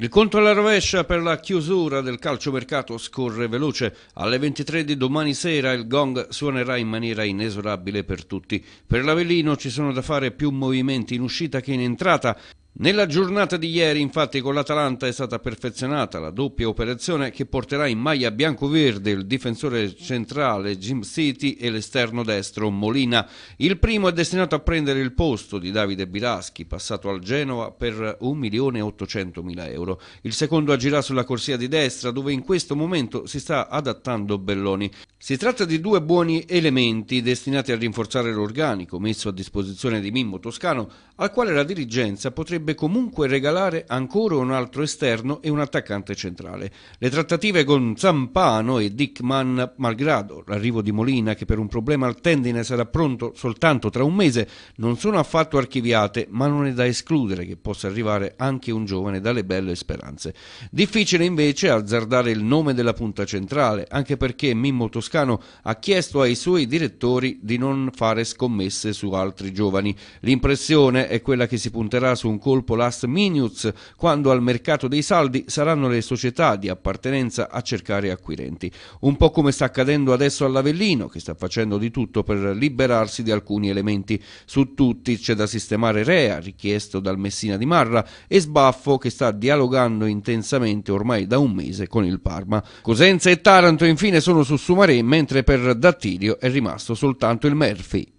Il conto alla rovescia per la chiusura del calciomercato scorre veloce. Alle 23 di domani sera il gong suonerà in maniera inesorabile per tutti. Per l'Avellino ci sono da fare più movimenti in uscita che in entrata. Nella giornata di ieri, infatti, con l'Atalanta è stata perfezionata la doppia operazione che porterà in maglia bianco-verde il difensore centrale Jim City e l'esterno destro Molina. Il primo è destinato a prendere il posto di Davide Bilaschi, passato al Genova per 1.800.000 euro. Il secondo agirà sulla corsia di destra, dove in questo momento si sta adattando Belloni. Si tratta di due buoni elementi destinati a rinforzare l'organico messo a disposizione di Mimmo Toscano, al quale la dirigenza potrebbe potrebbe comunque regalare ancora un altro esterno e un attaccante centrale. Le trattative con Zampano e Dick Mann, malgrado l'arrivo di Molina che per un problema al tendine sarà pronto soltanto tra un mese, non sono affatto archiviate, ma non è da escludere che possa arrivare anche un giovane dalle belle speranze. Difficile invece azzardare il nome della punta centrale, anche perché Mimmo Toscano ha chiesto ai suoi direttori di non fare scommesse su altri giovani. L'impressione è quella che si punterà su un colpo colpo last minutes, quando al mercato dei saldi saranno le società di appartenenza a cercare acquirenti. Un po' come sta accadendo adesso all'Avellino, che sta facendo di tutto per liberarsi di alcuni elementi. Su tutti c'è da sistemare Rea, richiesto dal Messina di Marra, e Sbaffo, che sta dialogando intensamente ormai da un mese con il Parma. Cosenza e Taranto infine sono su Sumare, mentre per Dattilio è rimasto soltanto il Murphy.